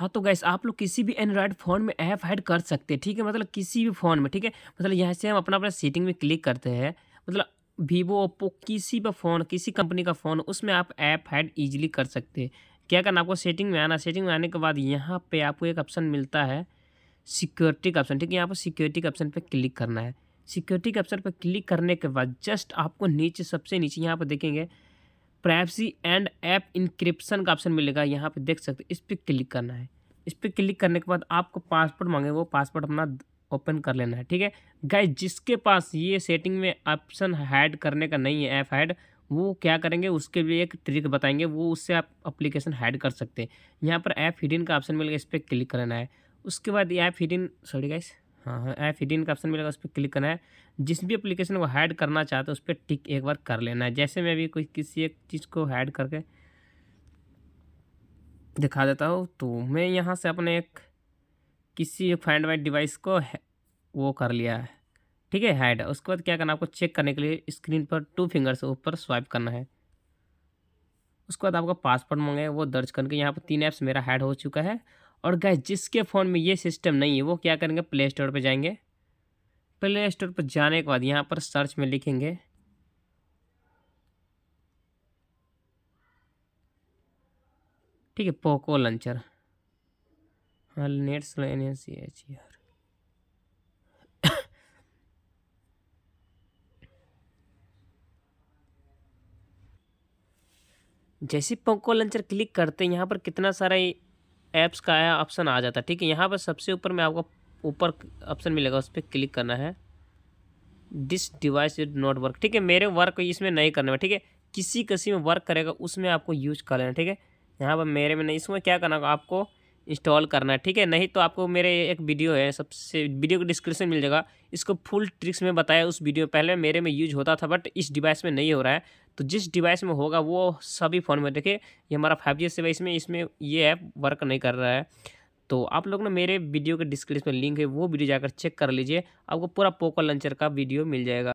हाँ तो गैस आप लोग किसी भी एंड्रॉयड फ़ोन में ऐप ऐड कर सकते हैं ठीक है मतलब किसी भी फ़ोन में ठीक है मतलब यहाँ से हम अपना अपना सेटिंग में क्लिक करते हैं मतलब वीवो ओप्पो किसी भी फ़ोन किसी कंपनी का फ़ोन उसमें आप ऐप ऐड ईजिली कर सकते हैं क्या करना आपको सेटिंग में आना सेटिंग में आने के बाद यहाँ पर आपको एक ऑप्शन मिलता है सिक्योरिटी का ऑप्शन ठीक है यहाँ पर सिक्योरिटी के ऑप्शन पर क्लिक करना है सिक्योरिटी के ऑप्शन पर क्लिक करने के बाद जस्ट आपको नीचे सबसे नीचे यहाँ पर देखेंगे प्राइवेसी एंड ऐप इंक्रिप्शन का ऑप्शन मिलेगा यहाँ पे देख सकते इस पर क्लिक करना है इस पर क्लिक करने के बाद आपको पासपोर्ट मांगे वो पासपोर्ट अपना ओपन कर लेना है ठीक है गाय जिसके पास ये सेटिंग में ऑप्शन हैड करने का नहीं है ऐप हैड वो क्या करेंगे उसके लिए एक ट्रिक बताएंगे वो उससे आप अप्लीकेशन हैड कर सकते हैं यहाँ पर ऐप हिडिन का ऑप्शन मिलेगा इस पर क्लिक करना है उसके बाद ऐप हिडिन सॉरी गाइस हाँ एफ हाँ, एटीन का ऑप्शन मिलेगा उस पर क्लिक करना है जिस भी एप्लीकेशन को हैड करना चाहते हैं उस पर टिक एक बार कर लेना है जैसे मैं भी कोई किसी एक चीज़ को हैड करके दिखा देता हूँ तो मैं यहाँ से अपने एक किसी एक फाइंड वाइड डिवाइस को वो कर लिया है ठीक है हैड उसके बाद क्या करना आपको चेक करने के लिए स्क्रीन पर टू फिंगर से ऊपर स्वाइप करना है उसके बाद आपका पासवर्ड मांगे वो दर्ज करके यहाँ पर तीन ऐप्स मेरा हैड हो चुका है और गाय जिसके फ़ोन में ये सिस्टम नहीं है वो क्या करेंगे प्ले स्टोर पर जाएंगे प्ले स्टोर पर जाने के बाद यहाँ पर सर्च में लिखेंगे ठीक है पोको लंचर हाँ net slow N S C H यार जैसे पोको लंचर क्लिक करते हैं यहाँ पर कितना सारा ऐप्स का आया ऑप्शन आ जाता है ठीक है यहाँ पर सबसे ऊपर में आपको ऊपर ऑप्शन मिलेगा उस पर क्लिक करना है this device is not work ठीक है मेरे वर्क इसमें नहीं करना है ठीक है किसी किसी में वर्क करेगा उसमें आपको यूज कर लेना ठीक है यहाँ पर मेरे में नहीं इसमें क्या करना होगा आपको इंस्टॉल करना है ठीक है नहीं तो आपको मेरे एक वीडियो है सबसे वीडियो को डिस्क्रिप्शन मिल जाएगा इसको फुल ट्रिक्स में बताया उस वीडियो में पहले मेरे में यूज होता था बट इस डिवाइस में नहीं हो रहा है तो जिस डिवाइस में होगा वो सभी फ़ोन में देखिए ये हमारा फाइव जी सेवा इसमें इसमें ये ऐप वर्क नहीं कर रहा है तो आप लोग ना मेरे वीडियो के डिस्क्रिप्शन में लिंक है वो वीडियो जाकर चेक कर लीजिए आपको पूरा पोको लंचर का वीडियो मिल जाएगा